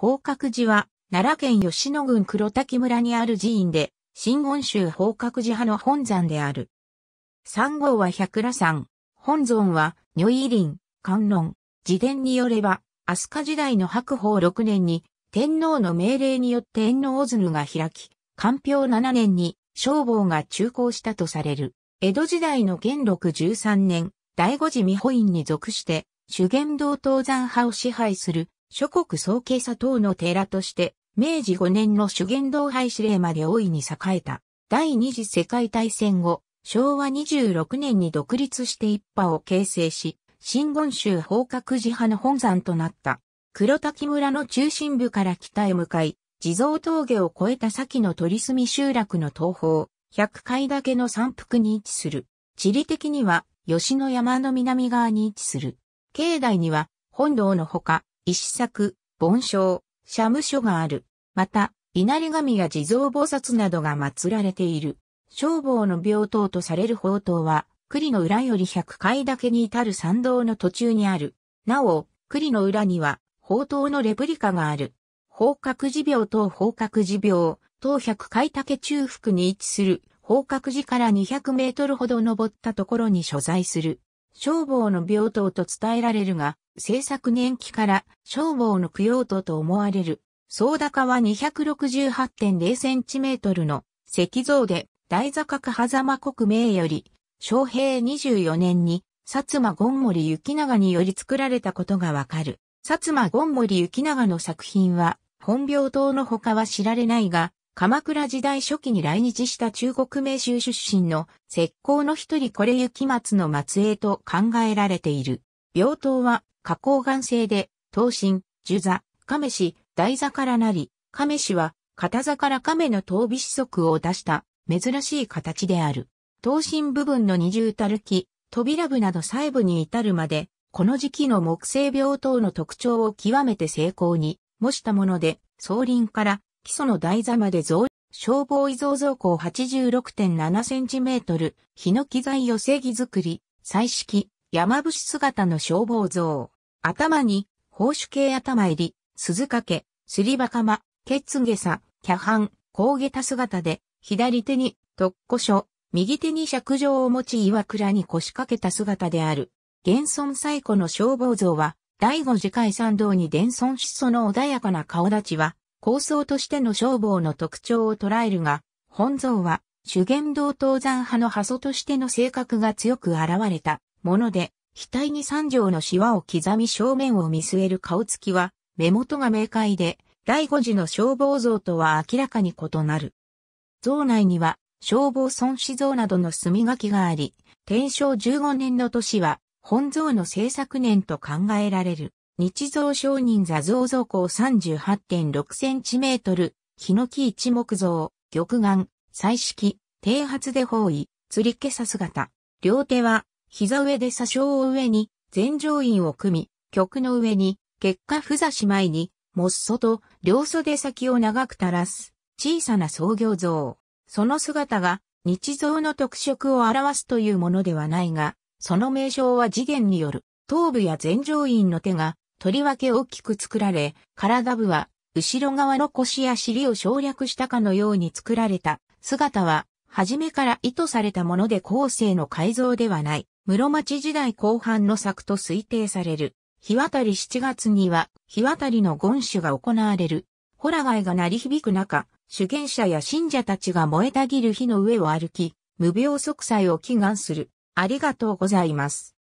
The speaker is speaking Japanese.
宝覚寺は、奈良県吉野郡黒滝村にある寺院で、新言宗宝覚寺派の本山である。三号は百羅山、本尊は、如意林、観音。自伝によれば、飛鳥時代の白宝6年に、天皇の命令によって天皇図が開き、官票7年に、消防が中興したとされる。江戸時代の元禄13年、醍醐寺美保院に属して、修験道東山派を支配する諸国総計佐等の寺として、明治5年の主言同廃止令まで大いに栄えた。第二次世界大戦後、昭和26年に独立して一派を形成し、新言宗法格寺派の本山となった。黒滝村の中心部から北へ向かい、地蔵峠を越えた先の鳥住集落の東方、100階岳の山腹に位置する。地理的には、吉野山の南側に位置する。境内には、本堂のほか、石作、盆章、社務所がある。また、稲荷神や地蔵菩薩などが祀られている。消防の病棟とされる宝塔は、栗の裏より100階に至る参道の途中にある。なお、栗の裏には、宝塔のレプリカがある。宝格寺病等宝格寺病、等100階岳中腹に位置する、宝格寺から200メートルほど登ったところに所在する。消防の病棟と伝えられるが、制作年期から消防の供養土と思われる、総高は 268.0cm の石像で、大坂か狭間国名より、昭平24年に、薩摩権森行長により作られたことがわかる。薩摩権森行長の作品は、本病棟の他は知られないが、鎌倉時代初期に来日した中国名州出身の石膏の一人これ雪松の末裔と考えられている。病棟は花崗岩製で、刀身、樹座、亀氏、台座からなり、亀氏は、片座から亀の頭尾子息を出した、珍しい形である。頭身部分の二重たるき、扉部など細部に至るまで、この時期の木製病等の特徴を極めて精巧に模したもので、総輪から基礎の台座まで増、消防遺像造高8 6 7センチメートル、ヒノキ材寄せ木作り、彩色、山伏姿の消防像。頭に、宝珠系頭入り、鈴掛、すりばかま、ケツゲサ、キャハン、高ゲタ姿で、左手に、特古書、右手に尺状を持ち岩倉に腰掛けた姿である。現存最古の消防像は、第五次海参道に伝存しその穏やかな顔立ちは、構想としての消防の特徴を捉えるが、本像は、修験道東山派の派祖としての性格が強く現れたもので、額に三条のシワを刻み正面を見据える顔つきは、目元が明快で、第五次の消防像とは明らかに異なる。像内には、消防損失像などの墨書きがあり、天正15年の年は、本像の制作年と考えられる。日像商人座像像高38.6センチメートル、ヒノキ一木像、玉眼、彩色、低発で包囲、釣りけさ姿。両手は、膝上で左掌を上に、前上院を組み、曲の上に、結果ふざし前に、もっそと、両袖先を長く垂らす、小さな創業像。その姿が、日像の特色を表すというものではないが、その名称は次元による、頭部や前上院の手が、とりわけ大きく作られ、体部は、後ろ側の腰や尻を省略したかのように作られた姿は、初めから意図されたもので後世の改造ではない。室町時代後半の作と推定される。日渡り7月には、日渡りの言主が行われる。ホラ貝が鳴り響く中、主権者や信者たちが燃えたぎる火の上を歩き、無病息災を祈願する。ありがとうございます。